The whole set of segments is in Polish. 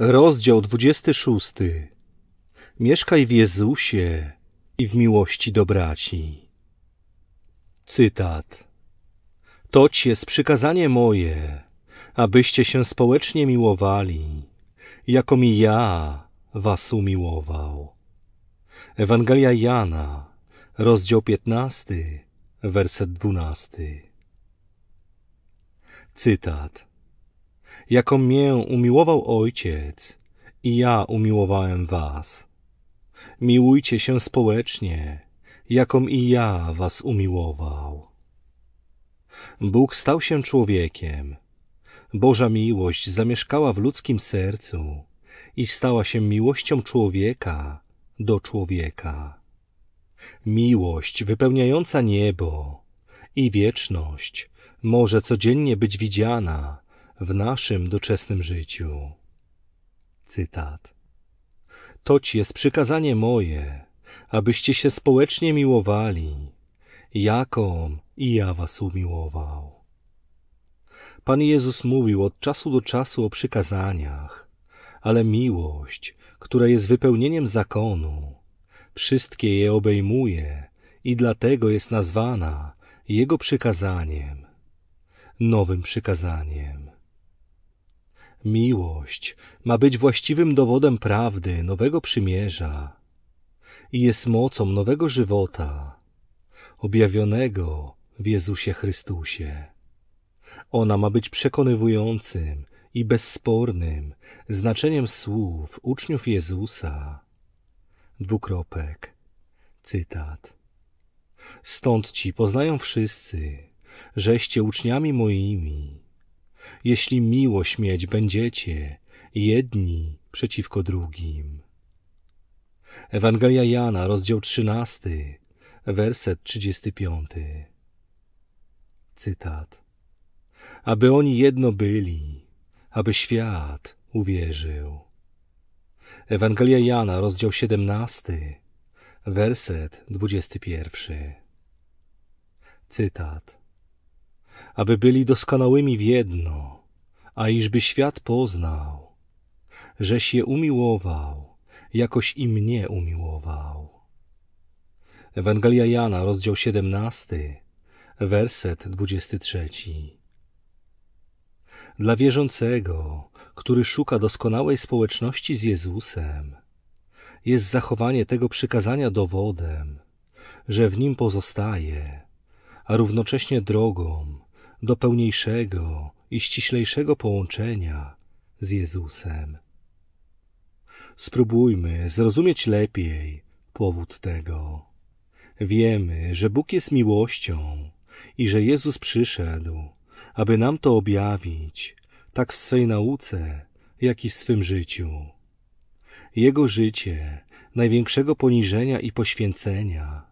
Rozdział 26. Mieszkaj w Jezusie i w miłości do braci. Cytat. Toć jest przykazanie moje, abyście się społecznie miłowali, jako mi ja was umiłował. Ewangelia Jana, rozdział 15, werset 12. Cytat. Jakom mię umiłował Ojciec i ja umiłowałem was. Miłujcie się społecznie, jakom i ja was umiłował. Bóg stał się człowiekiem. Boża miłość zamieszkała w ludzkim sercu i stała się miłością człowieka do człowieka. Miłość wypełniająca niebo i wieczność może codziennie być widziana w naszym doczesnym życiu. Cytat. Toć jest przykazanie moje, abyście się społecznie miłowali, jakom i ja was umiłował. Pan Jezus mówił od czasu do czasu o przykazaniach, ale miłość, która jest wypełnieniem zakonu, wszystkie je obejmuje i dlatego jest nazwana Jego przykazaniem, nowym przykazaniem. Miłość ma być właściwym dowodem prawdy nowego przymierza i jest mocą nowego żywota, objawionego w Jezusie Chrystusie. Ona ma być przekonywującym i bezspornym znaczeniem słów uczniów Jezusa. Dwukropek. Cytat. Stąd ci poznają wszyscy, żeście uczniami moimi jeśli miłość mieć będziecie, jedni przeciwko drugim. Ewangelia Jana, rozdział 13, werset 35. Cytat. Aby oni jedno byli, aby świat uwierzył. Ewangelia Jana, rozdział 17, werset 21. Cytat aby byli doskonałymi w jedno, a iżby świat poznał, żeś je umiłował, jakoś i mnie umiłował. Ewangelia Jana, rozdział 17, werset 23. Dla wierzącego, który szuka doskonałej społeczności z Jezusem, jest zachowanie tego przykazania dowodem, że w nim pozostaje, a równocześnie drogą, do pełniejszego i ściślejszego połączenia z Jezusem. Spróbujmy zrozumieć lepiej powód tego. Wiemy, że Bóg jest miłością i że Jezus przyszedł, aby nam to objawić, tak w swej nauce, jak i w swym życiu. Jego życie, największego poniżenia i poświęcenia,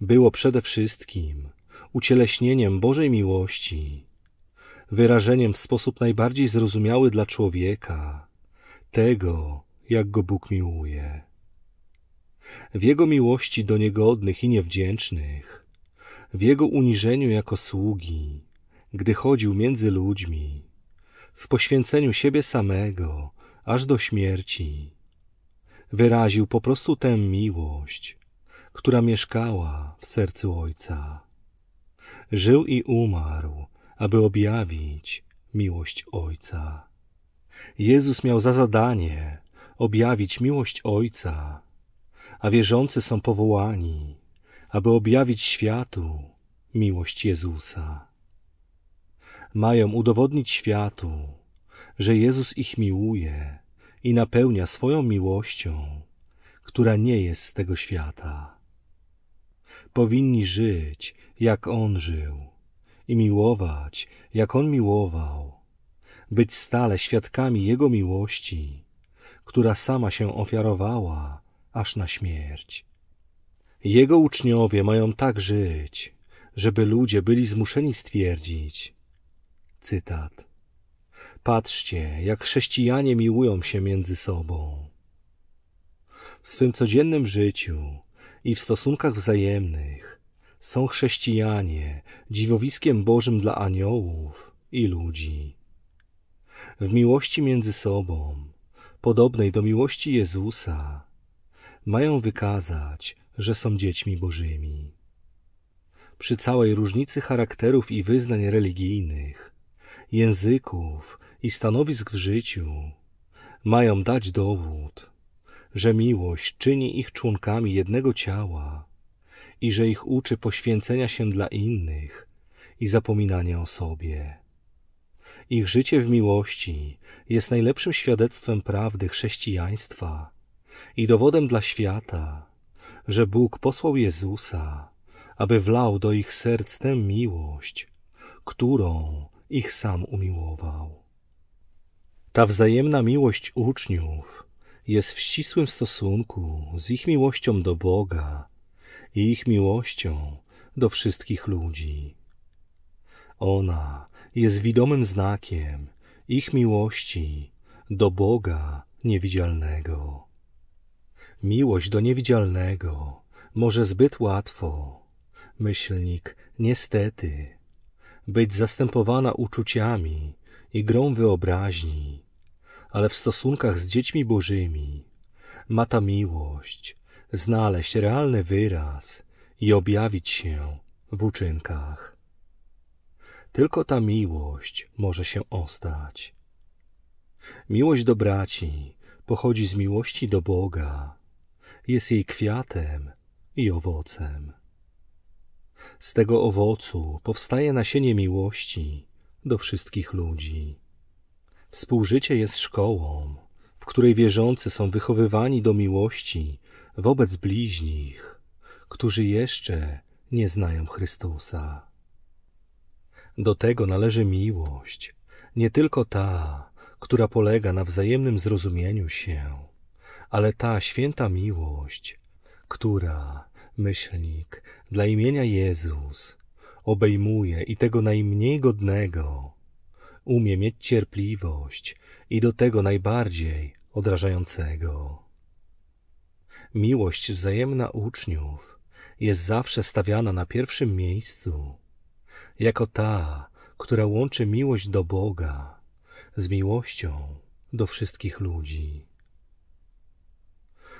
było przede wszystkim ucieleśnieniem Bożej miłości, wyrażeniem w sposób najbardziej zrozumiały dla człowieka tego, jak go Bóg miłuje. W Jego miłości do niegodnych i niewdzięcznych, w Jego uniżeniu jako sługi, gdy chodził między ludźmi, w poświęceniu siebie samego, aż do śmierci, wyraził po prostu tę miłość, która mieszkała w sercu Ojca żył i umarł, aby objawić miłość Ojca. Jezus miał za zadanie objawić miłość Ojca, a wierzący są powołani, aby objawić światu miłość Jezusa. Mają udowodnić światu, że Jezus ich miłuje i napełnia swoją miłością, która nie jest z tego świata powinni żyć, jak On żył, i miłować, jak On miłował, być stale świadkami Jego miłości, która sama się ofiarowała aż na śmierć. Jego uczniowie mają tak żyć, żeby ludzie byli zmuszeni stwierdzić. Cytat. Patrzcie, jak chrześcijanie miłują się między sobą. W swym codziennym życiu i w stosunkach wzajemnych. Są chrześcijanie, dziwowiskiem Bożym dla aniołów i ludzi. W miłości między sobą, podobnej do miłości Jezusa, mają wykazać, że są dziećmi Bożymi. Przy całej różnicy charakterów i wyznań religijnych, języków i stanowisk w życiu, mają dać dowód, że miłość czyni ich członkami jednego ciała i że ich uczy poświęcenia się dla innych i zapominania o sobie. Ich życie w miłości jest najlepszym świadectwem prawdy chrześcijaństwa i dowodem dla świata, że Bóg posłał Jezusa, aby wlał do ich serc tę miłość, którą ich sam umiłował. Ta wzajemna miłość uczniów jest w ścisłym stosunku z ich miłością do Boga i ich miłością do wszystkich ludzi. Ona jest widomym znakiem ich miłości do Boga niewidzialnego. Miłość do niewidzialnego może zbyt łatwo, myślnik niestety, być zastępowana uczuciami i grą wyobraźni, ale w stosunkach z dziećmi bożymi ma ta miłość znaleźć realny wyraz i objawić się w uczynkach. Tylko ta miłość może się ostać. Miłość do braci pochodzi z miłości do Boga, jest jej kwiatem i owocem. Z tego owocu powstaje nasienie miłości do wszystkich ludzi. Współżycie jest szkołą, w której wierzący są wychowywani do miłości wobec bliźnich, którzy jeszcze nie znają Chrystusa. Do tego należy miłość, nie tylko ta, która polega na wzajemnym zrozumieniu się, ale ta święta miłość, która, myślnik, dla imienia Jezus, obejmuje i tego najmniej godnego, umie mieć cierpliwość i do tego najbardziej odrażającego. Miłość wzajemna uczniów jest zawsze stawiana na pierwszym miejscu, jako ta, która łączy miłość do Boga z miłością do wszystkich ludzi.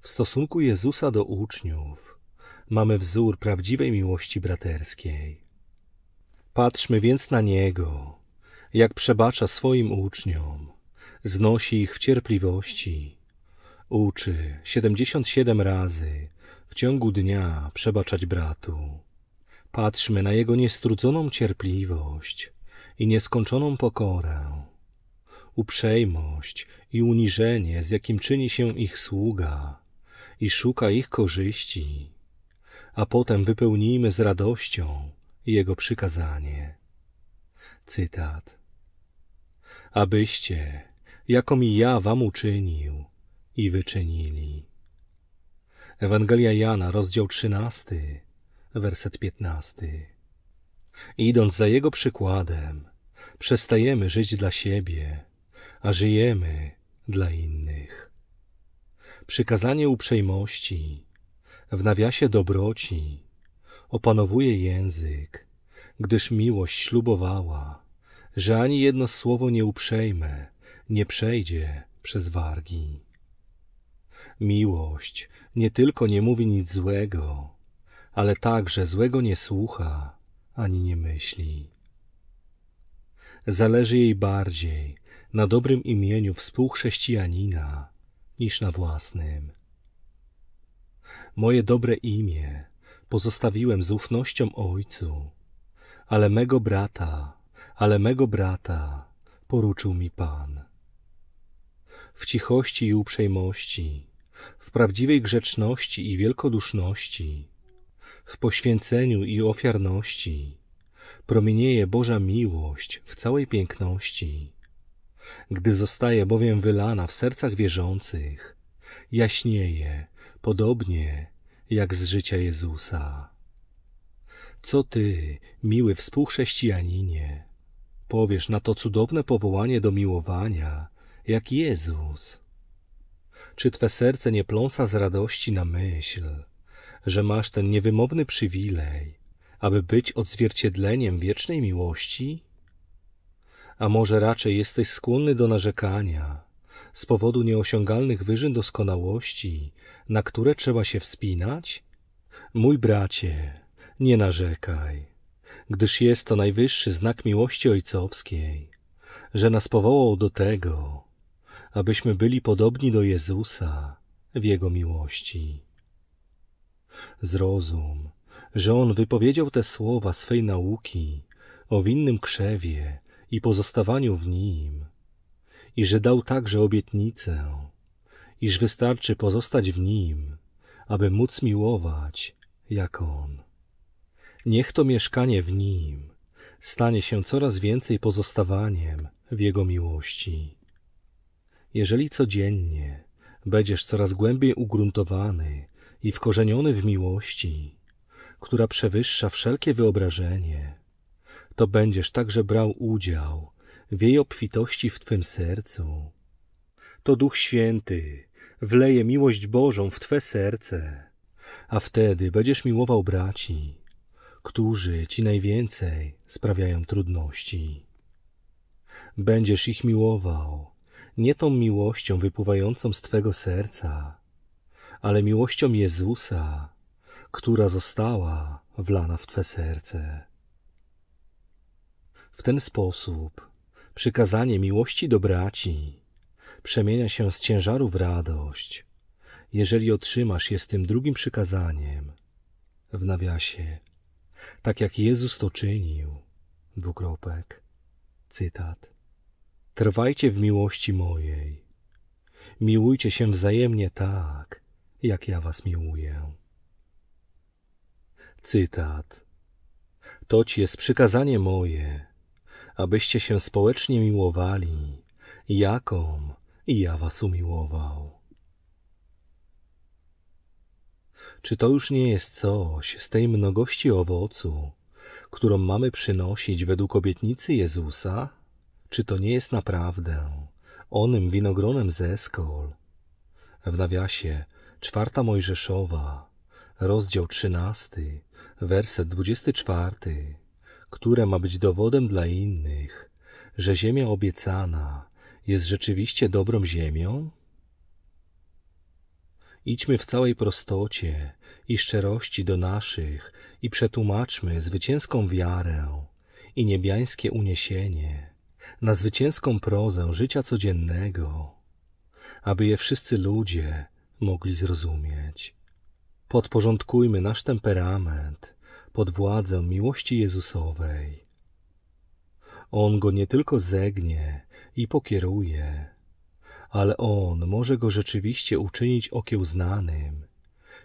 W stosunku Jezusa do uczniów mamy wzór prawdziwej miłości braterskiej. Patrzmy więc na Niego, jak przebacza swoim uczniom, znosi ich w cierpliwości, uczy 77 razy w ciągu dnia przebaczać bratu. Patrzmy na jego niestrudzoną cierpliwość i nieskończoną pokorę, uprzejmość i uniżenie, z jakim czyni się ich sługa i szuka ich korzyści, a potem wypełnijmy z radością jego przykazanie. Cytat abyście, jakom ja wam uczynił i wyczynili. Ewangelia Jana, rozdział 13, werset 15. Idąc za jego przykładem, przestajemy żyć dla siebie, a żyjemy dla innych. Przykazanie uprzejmości w nawiasie dobroci opanowuje język, gdyż miłość ślubowała, że ani jedno słowo nie uprzejme nie przejdzie przez wargi. Miłość nie tylko nie mówi nic złego, ale także złego nie słucha ani nie myśli. Zależy jej bardziej na dobrym imieniu współchrześcijanina niż na własnym. Moje dobre imię pozostawiłem z ufnością ojcu, ale mego brata ale mego brata poruczył mi Pan. W cichości i uprzejmości, w prawdziwej grzeczności i wielkoduszności, w poświęceniu i ofiarności, promienieje Boża miłość w całej piękności. Gdy zostaje bowiem wylana w sercach wierzących, jaśnieje, podobnie jak z życia Jezusa. Co ty, miły współchrześcijaninie, odpowiesz na to cudowne powołanie do miłowania, jak Jezus? Czy twe serce nie pląsa z radości na myśl, że masz ten niewymowny przywilej, aby być odzwierciedleniem wiecznej miłości? A może raczej jesteś skłonny do narzekania z powodu nieosiągalnych wyżyn doskonałości, na które trzeba się wspinać? Mój bracie, nie narzekaj gdyż jest to najwyższy znak miłości ojcowskiej, że nas powołał do tego, abyśmy byli podobni do Jezusa w Jego miłości. Zrozum, że On wypowiedział te słowa swej nauki o winnym krzewie i pozostawaniu w nim, i że dał także obietnicę, iż wystarczy pozostać w nim, aby móc miłować jak On. Niech to mieszkanie w nim stanie się coraz więcej pozostawaniem w Jego miłości. Jeżeli codziennie będziesz coraz głębiej ugruntowany i wkorzeniony w miłości, która przewyższa wszelkie wyobrażenie, to będziesz także brał udział w jej obfitości w Twym sercu. To Duch Święty wleje miłość Bożą w Twe serce, a wtedy będziesz miłował braci którzy ci najwięcej sprawiają trudności. Będziesz ich miłował, nie tą miłością wypływającą z twego serca, ale miłością Jezusa, która została wlana w twe serce. W ten sposób przykazanie miłości do braci przemienia się z ciężaru w radość, jeżeli otrzymasz je z tym drugim przykazaniem w nawiasie tak jak Jezus to czynił. Dwukropek. Cytat. Trwajcie w miłości mojej. Miłujcie się wzajemnie tak, jak ja was miłuję. Cytat. Toć jest przykazanie moje, abyście się społecznie miłowali, jaką ja was umiłował. Czy to już nie jest coś z tej mnogości owocu, którą mamy przynosić według obietnicy Jezusa? Czy to nie jest naprawdę onym winogronem ze Eskol? W nawiasie czwarta Mojżeszowa, rozdział trzynasty, werset dwudziesty czwarty, które ma być dowodem dla innych, że ziemia obiecana jest rzeczywiście dobrą ziemią? Idźmy w całej prostocie i szczerości do naszych i przetłumaczmy zwycięską wiarę i niebiańskie uniesienie na zwycięską prozę życia codziennego, aby je wszyscy ludzie mogli zrozumieć. Podporządkujmy nasz temperament pod władzę miłości Jezusowej. On go nie tylko zegnie i pokieruje, ale On może go rzeczywiście uczynić okiełznanym,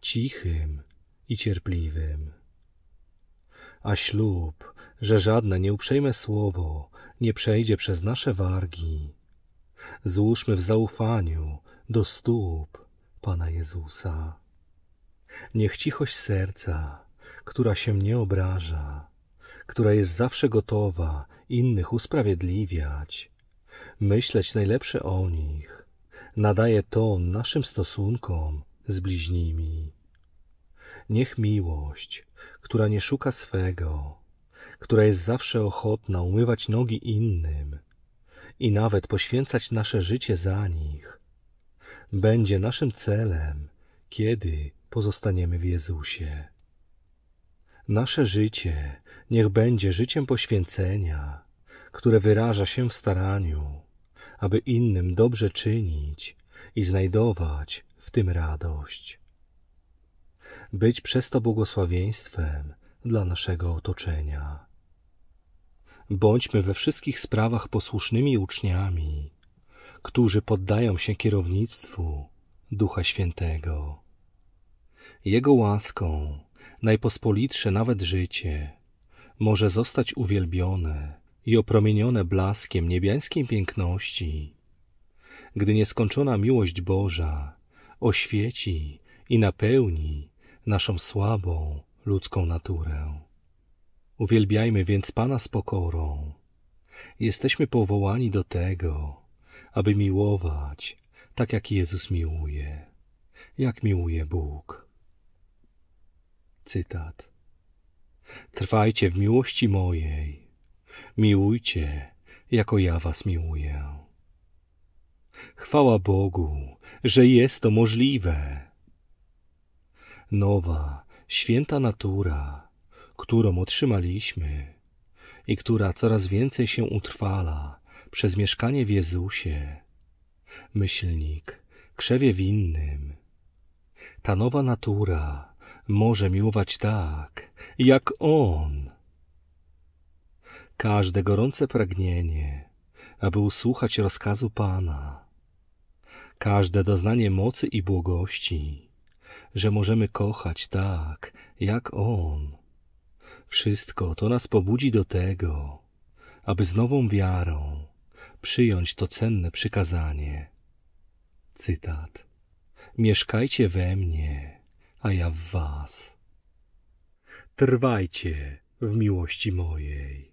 cichym i cierpliwym. A ślub, że żadne nieuprzejme słowo nie przejdzie przez nasze wargi, złóżmy w zaufaniu do stóp Pana Jezusa. Niech cichość serca, która się nie obraża, która jest zawsze gotowa innych usprawiedliwiać, myśleć najlepsze o nich. Nadaje ton naszym stosunkom z bliźnimi. Niech miłość, która nie szuka swego, która jest zawsze ochotna umywać nogi innym i nawet poświęcać nasze życie za nich, będzie naszym celem, kiedy pozostaniemy w Jezusie. Nasze życie niech będzie życiem poświęcenia które wyraża się w staraniu, aby innym dobrze czynić i znajdować w tym radość. Być przez to błogosławieństwem dla naszego otoczenia. Bądźmy we wszystkich sprawach posłusznymi uczniami, którzy poddają się kierownictwu Ducha Świętego. Jego łaską najpospolitsze nawet życie może zostać uwielbione i opromienione blaskiem niebiańskiej piękności, gdy nieskończona miłość Boża oświeci i napełni naszą słabą ludzką naturę. Uwielbiajmy więc Pana z pokorą. Jesteśmy powołani do tego, aby miłować tak jak Jezus miłuje, jak miłuje Bóg. Cytat. Trwajcie w miłości mojej, miłujcie, jako ja was miłuję. Chwała Bogu, że jest to możliwe. Nowa, święta natura, którą otrzymaliśmy i która coraz więcej się utrwala przez mieszkanie w Jezusie, myślnik, krzewie winnym. Ta nowa natura może miłować tak, jak On – każde gorące pragnienie, aby usłuchać rozkazu Pana, każde doznanie mocy i błogości, że możemy kochać tak, jak On. Wszystko to nas pobudzi do tego, aby z nową wiarą przyjąć to cenne przykazanie. Cytat. Mieszkajcie we mnie, a ja w was. Trwajcie w miłości mojej.